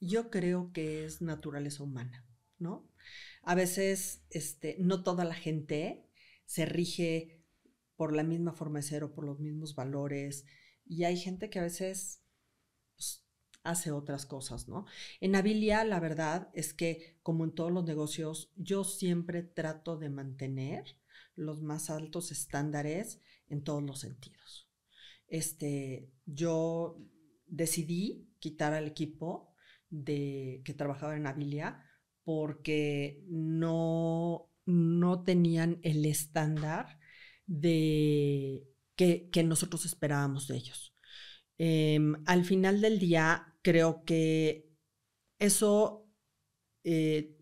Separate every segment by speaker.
Speaker 1: Yo creo que es naturaleza humana, ¿no? A veces este, no toda la gente se rige por la misma forma de o por los mismos valores. Y hay gente que a veces pues, hace otras cosas, ¿no? En Abilia, la verdad es que, como en todos los negocios, yo siempre trato de mantener los más altos estándares en todos los sentidos. Este, yo decidí quitar al equipo de, que trabajaban en Abilia porque no, no tenían el estándar de que, nosotros esperábamos de ellos. Em, al final del día, creo que eso eh,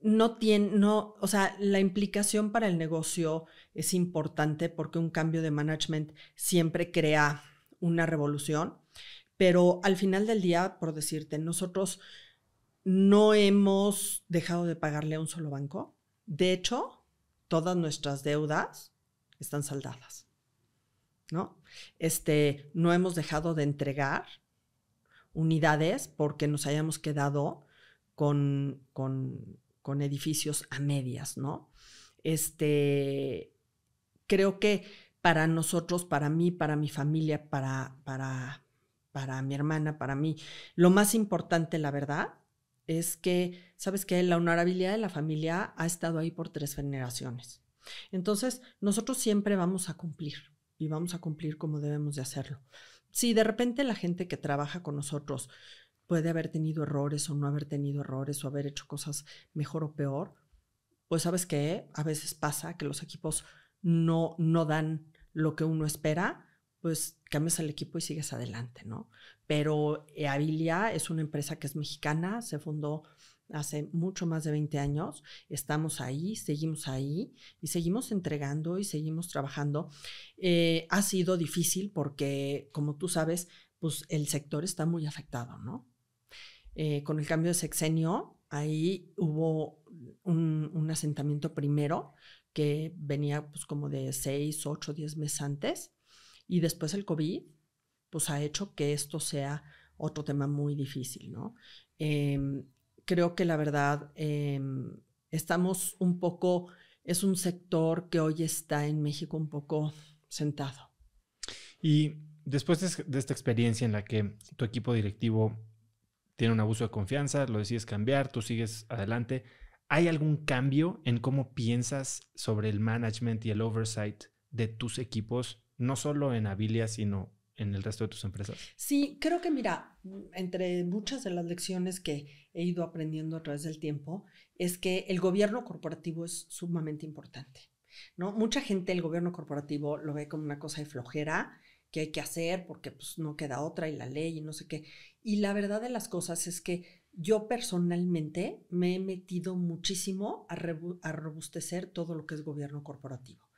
Speaker 1: no tiene, no, o sea, la implicación para el negocio es importante porque un cambio de management siempre crea una revolución. Pero al final del día, por decirte, nosotros no hemos dejado de pagarle a un solo banco. De hecho, todas nuestras deudas están saldadas. ¿No? Este, no hemos dejado de entregar unidades porque nos hayamos quedado con, con edificios a medias, ¿no? Este, creo que para nosotros, para mí, para mi familia, para, para, para mi hermana, para mí. Lo más importante, la verdad, es que, ¿sabes que La honorabilidad de la familia ha estado ahí por tres generaciones. Entonces, nosotros siempre vamos a cumplir y vamos a cumplir como debemos de hacerlo. Si de repente la gente que trabaja con nosotros puede haber tenido errores o no haber tenido errores o haber hecho cosas mejor o peor, pues sabes que a veces pasa que los equipos no, no dan lo que uno espera, pues cambias el equipo y sigues adelante, ¿no? Pero eh, Avilia es una empresa que es mexicana, se fundó hace mucho más de 20 años, estamos ahí, seguimos ahí y seguimos entregando y seguimos trabajando. Eh, ha sido difícil porque, como tú sabes, pues el sector está muy afectado, ¿no? Eh, con el cambio de sexenio, ahí hubo un, asentamiento primero que venía pues como de 6, 8, 10 meses antes y después el COVID, pues ha hecho que esto sea otro tema muy difícil, ¿no? Em, creo que la verdad em, estamos un poco, es un sector que hoy está en México un poco sentado. Y después de esta experiencia en la que tu equipo directivo tiene un abuso de confianza, lo decides cambiar, tú sigues adelante, ¿hay algún cambio en cómo piensas sobre el management y el oversight de tus equipos no solo en Abilia, sino en el resto de tus empresas? Sí, creo que mira, entre muchas de las lecciones que he ido aprendiendo a través del tiempo, es que el gobierno corporativo es sumamente importante. ¿no? Mucha gente el gobierno corporativo lo ve como una cosa de flojera que hay que hacer porque pues, no queda otra y la ley y no sé qué. Y la verdad de las cosas es que yo personalmente me he metido muchísimo a robustecer todo lo que es gobierno corporativo.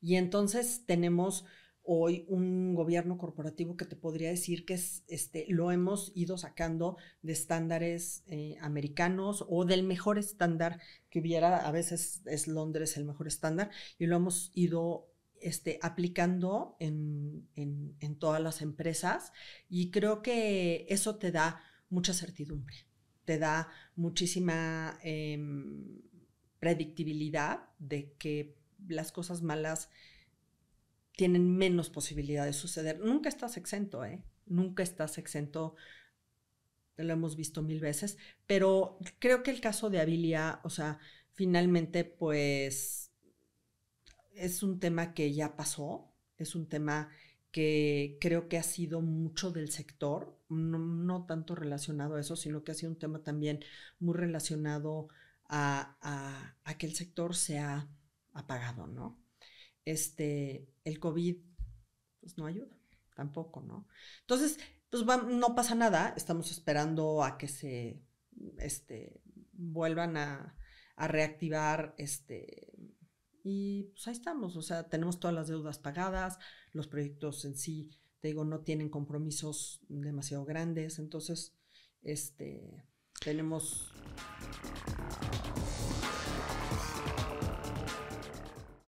Speaker 1: Y entonces tenemos hoy un gobierno corporativo que te podría decir que es, este, lo hemos ido sacando de estándares eh, americanos o del mejor estándar que hubiera, a veces es Londres el mejor estándar, y lo hemos ido este, aplicando en, todas las empresas y creo que eso te da mucha certidumbre, te da muchísima em, predictibilidad de que las cosas malas tienen menos posibilidad de suceder. Nunca estás exento, ¿eh? Nunca estás exento, lo hemos visto mil veces, pero creo que el caso de Abilia, o sea, finalmente pues es un tema que ya pasó, es un tema que creo que ha sido mucho del sector, no, tanto relacionado a eso, sino que ha sido un tema también muy relacionado a, a que el sector se ha apagado, ¿no? este, el COVID pues no ayuda tampoco, ¿no? Entonces, pues no pasa nada, estamos esperando a que se este, vuelvan a, a, reactivar este, y pues ahí estamos, o sea, tenemos todas las deudas pagadas, los proyectos en sí, te digo, no tienen compromisos demasiado grandes, entonces, este, tenemos...